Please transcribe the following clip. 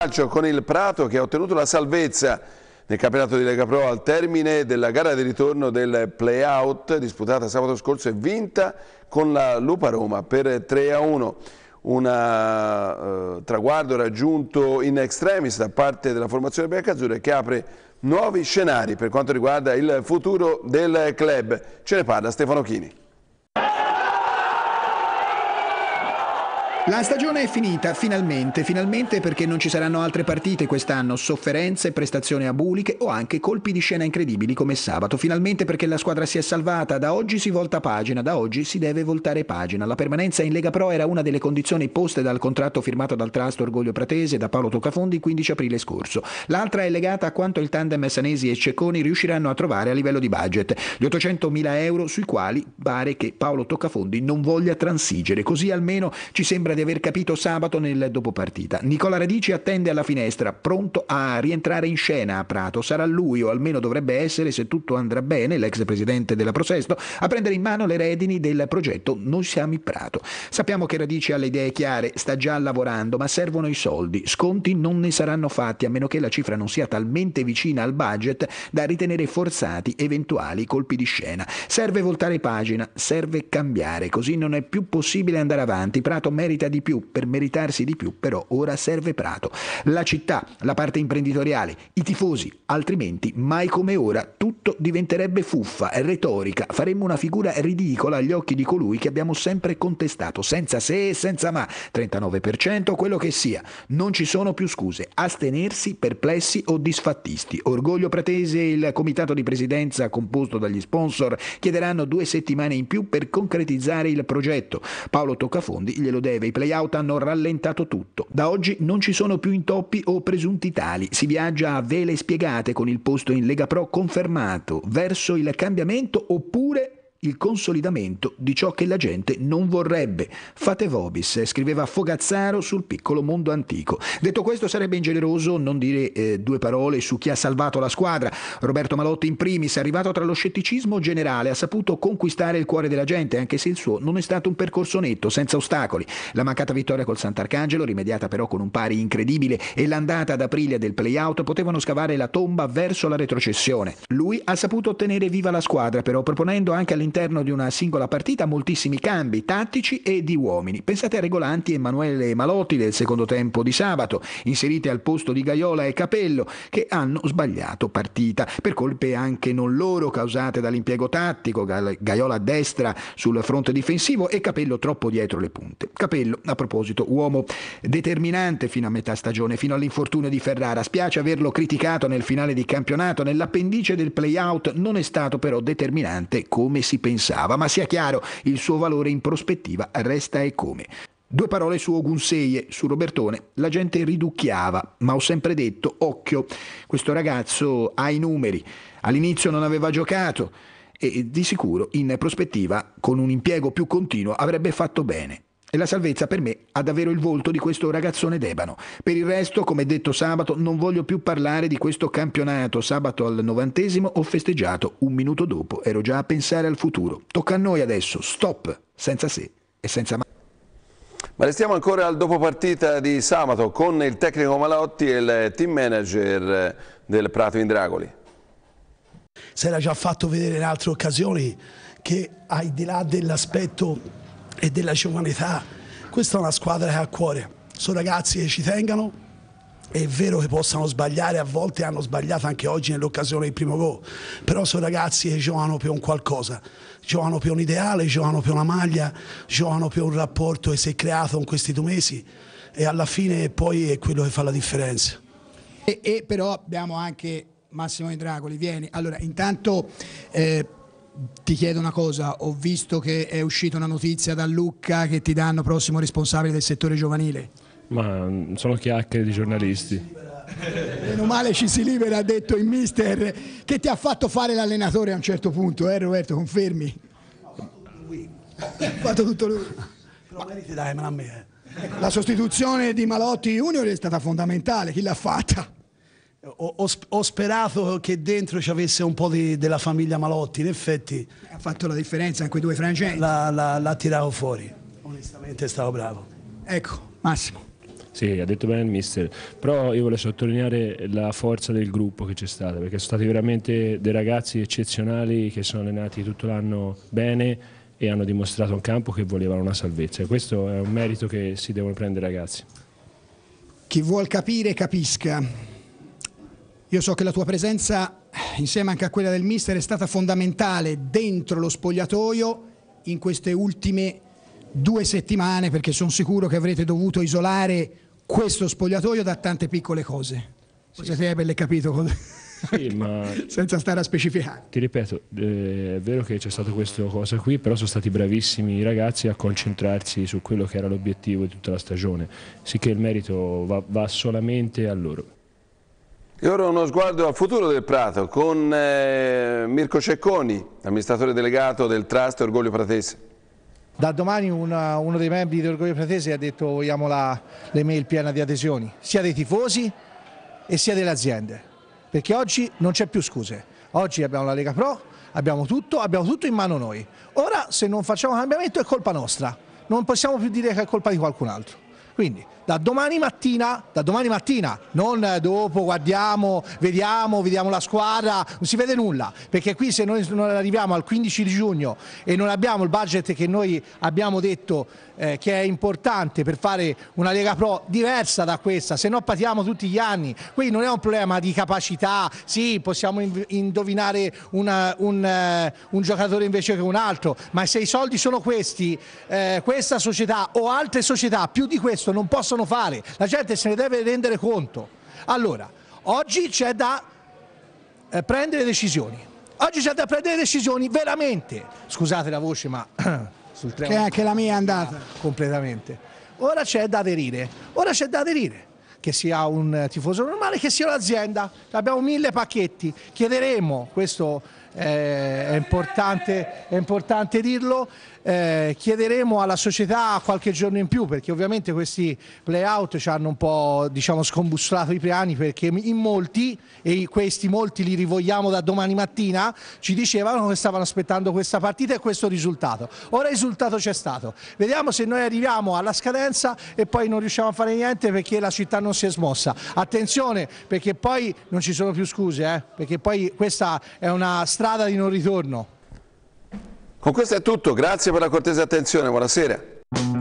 calcio con il Prato che ha ottenuto la salvezza nel campionato di Lega Pro al termine della gara di ritorno del playout disputata sabato scorso e vinta con la Lupa Roma per 3 a 1. Un eh, traguardo raggiunto in extremis da parte della formazione Biancazzurra che apre nuovi scenari per quanto riguarda il futuro del club. Ce ne parla Stefano Chini. La stagione è finita, finalmente, finalmente perché non ci saranno altre partite quest'anno, sofferenze, prestazioni abuliche o anche colpi di scena incredibili come sabato, finalmente perché la squadra si è salvata, da oggi si volta pagina, da oggi si deve voltare pagina. La permanenza in Lega Pro era una delle condizioni poste dal contratto firmato dal Trust Orgoglio Pratese da Paolo Toccafondi il 15 aprile scorso. L'altra è legata a quanto il tandem Sanesi e Cecconi riusciranno a trovare a livello di budget, gli 800.000 euro sui quali pare che Paolo Toccafondi non voglia transigere, così almeno ci sembra di aver capito sabato nel dopopartita. Nicola Radici attende alla finestra, pronto a rientrare in scena a Prato. Sarà lui, o almeno dovrebbe essere, se tutto andrà bene, l'ex presidente della Prosesto, a prendere in mano le redini del progetto Noi siamo in Prato. Sappiamo che Radici ha le idee chiare, sta già lavorando, ma servono i soldi. Sconti non ne saranno fatti, a meno che la cifra non sia talmente vicina al budget da ritenere forzati eventuali colpi di scena. Serve voltare pagina, serve cambiare, così non è più possibile andare avanti. Prato merita merita di più, per meritarsi di più però ora serve Prato, la città, la parte imprenditoriale, i tifosi, altrimenti mai come ora tutto diventerebbe fuffa, retorica, faremmo una figura ridicola agli occhi di colui che abbiamo sempre contestato, senza se e senza ma, 39% quello che sia, non ci sono più scuse, astenersi perplessi o disfattisti. Orgoglio pretese il comitato di presidenza composto dagli sponsor chiederanno due settimane in più per concretizzare il progetto. Paolo Toccafondi glielo deve i playout hanno rallentato tutto. Da oggi non ci sono più intoppi o presunti tali, si viaggia a vele spiegate con il posto in Lega Pro confermato verso il cambiamento oppure il consolidamento di ciò che la gente non vorrebbe. Fate vobis, eh, scriveva Fogazzaro sul piccolo mondo antico. Detto questo sarebbe ingeneroso non dire eh, due parole su chi ha salvato la squadra. Roberto Malotti in primis, arrivato tra lo scetticismo generale, ha saputo conquistare il cuore della gente, anche se il suo non è stato un percorso netto, senza ostacoli. La mancata vittoria col Sant'Arcangelo, rimediata però con un pari incredibile, e l'andata ad aprile del play-out potevano scavare la tomba verso la retrocessione. Lui ha saputo tenere viva la squadra, però proponendo anche all'interno all'interno di una singola partita moltissimi cambi tattici e di uomini. Pensate a Regolanti e Emanuele Malotti del secondo tempo di sabato, inserite al posto di Gaiola e Capello, che hanno sbagliato partita per colpe anche non loro causate dall'impiego tattico, Gaiola a destra sul fronte difensivo e Capello troppo dietro le punte. Capello, a proposito, uomo determinante fino a metà stagione, fino all'infortunio di Ferrara. Spiace averlo criticato nel finale di campionato, nell'appendice del play-out non è stato però determinante come si pensava, ma sia chiaro, il suo valore in prospettiva resta e come. Due parole su Ogunseye, su Robertone. La gente riducchiava, ma ho sempre detto, occhio, questo ragazzo ha i numeri. All'inizio non aveva giocato e di sicuro in prospettiva con un impiego più continuo avrebbe fatto bene. E la salvezza per me ha davvero il volto di questo ragazzone d'Ebano. Per il resto, come detto sabato, non voglio più parlare di questo campionato. Sabato al novantesimo ho festeggiato un minuto dopo. Ero già a pensare al futuro. Tocca a noi adesso. Stop. Senza se e senza mai. Ma restiamo ancora al dopopartita di sabato con il tecnico Malotti e il team manager del Prato Indragoli. Si era già fatto vedere in altre occasioni che al di là dell'aspetto e della giovanità. Questa è una squadra che ha a cuore, sono ragazzi che ci tengano. È vero che possano sbagliare, a volte hanno sbagliato anche oggi nell'occasione del primo gol, però sono ragazzi che giocano per un qualcosa, giocano per un ideale, giocano per una maglia, giocano per un rapporto che si è creato in questi due mesi e alla fine poi è quello che fa la differenza. E, e però abbiamo anche Massimo Dragoli, vieni. Allora, intanto... Eh, ti chiedo una cosa, ho visto che è uscita una notizia da Lucca che ti danno prossimo responsabile del settore giovanile. Ma mm, sono chiacchiere di giornalisti. Meno male ci si libera, ha detto il mister, che ti ha fatto fare l'allenatore a un certo punto, eh Roberto, confermi? Ha fatto tutto lui. Però meriti dai, ma eh. La sostituzione di Malotti Junior è stata fondamentale, chi l'ha fatta? Ho, ho, ho, sperato che dentro ci avesse un po' di, della famiglia Malotti, in effetti... Ha fatto la differenza anche quei due frangenti. la tiravo fuori, onestamente è stato bravo. Ecco, Massimo. Sì, ha detto bene il mister, però io voglio sottolineare la forza del gruppo che c'è stata, perché sono stati veramente dei ragazzi eccezionali che sono allenati tutto l'anno bene e hanno dimostrato un campo che volevano una salvezza questo è un merito che si devono prendere ragazzi. Chi vuol capire capisca. Io so che la tua presenza, insieme anche a quella del mister, è stata fondamentale dentro lo spogliatoio in queste ultime due settimane, perché sono sicuro che avrete dovuto isolare questo spogliatoio da tante piccole cose. Forse sì. te hai belle capito. Sì, ma... senza stare a specificare. Ti ripeto, eh, è vero che c'è stata questa cosa qui, però sono stati bravissimi i ragazzi a concentrarsi su quello che era l'obiettivo di tutta la stagione, sicché il merito va, va solamente a loro. E ora uno sguardo al futuro del Prato con eh, Mirko Cecconi, amministratore delegato del Trust Orgoglio Pratese. Da domani una, uno dei membri di Orgoglio Pratese ha detto vogliamo la, le mail piena di adesioni, sia dei tifosi e sia delle aziende, perché oggi non c'è più scuse. Oggi abbiamo la Lega Pro, abbiamo tutto, abbiamo tutto in mano noi. Ora se non facciamo cambiamento è colpa nostra, non possiamo più dire che è colpa di qualcun altro. Quindi da domani mattina, da domani mattina, non eh, dopo guardiamo, vediamo, vediamo la squadra, non si vede nulla, perché qui se noi non arriviamo al 15 di giugno e non abbiamo il budget che noi abbiamo detto eh, che è importante per fare una Lega Pro diversa da questa, se no patiamo tutti gli anni, quindi non è un problema di capacità, sì possiamo indovinare una, un, eh, un, giocatore invece che un altro, ma se i soldi sono questi, eh, questa società o altre società più di questo questo non possono fare, la gente se ne deve rendere conto. Allora, oggi c'è da eh, prendere decisioni, oggi c'è da prendere decisioni veramente, scusate la voce ma sul treno... Che anche la mia è andata. Completamente. Ora c'è da aderire, ora c'è da aderire che sia un tifoso normale, che sia un'azienda. Abbiamo mille pacchetti. Chiederemo, questo eh, è importante, è importante dirlo, eh, chiederemo alla società qualche giorno in più perché ovviamente questi playout ci hanno un po' diciamo, scombussolato i piani perché in molti, e questi molti li rivogliamo da domani mattina, ci dicevano che stavano aspettando questa partita e questo risultato. Ora il risultato c'è stato. Vediamo se noi arriviamo alla scadenza e poi non riusciamo a fare niente perché la città non si è smossa. Attenzione perché poi non ci sono più scuse, eh, perché poi questa è una strada di non ritorno. Con questo è tutto, grazie per la cortese attenzione, buonasera.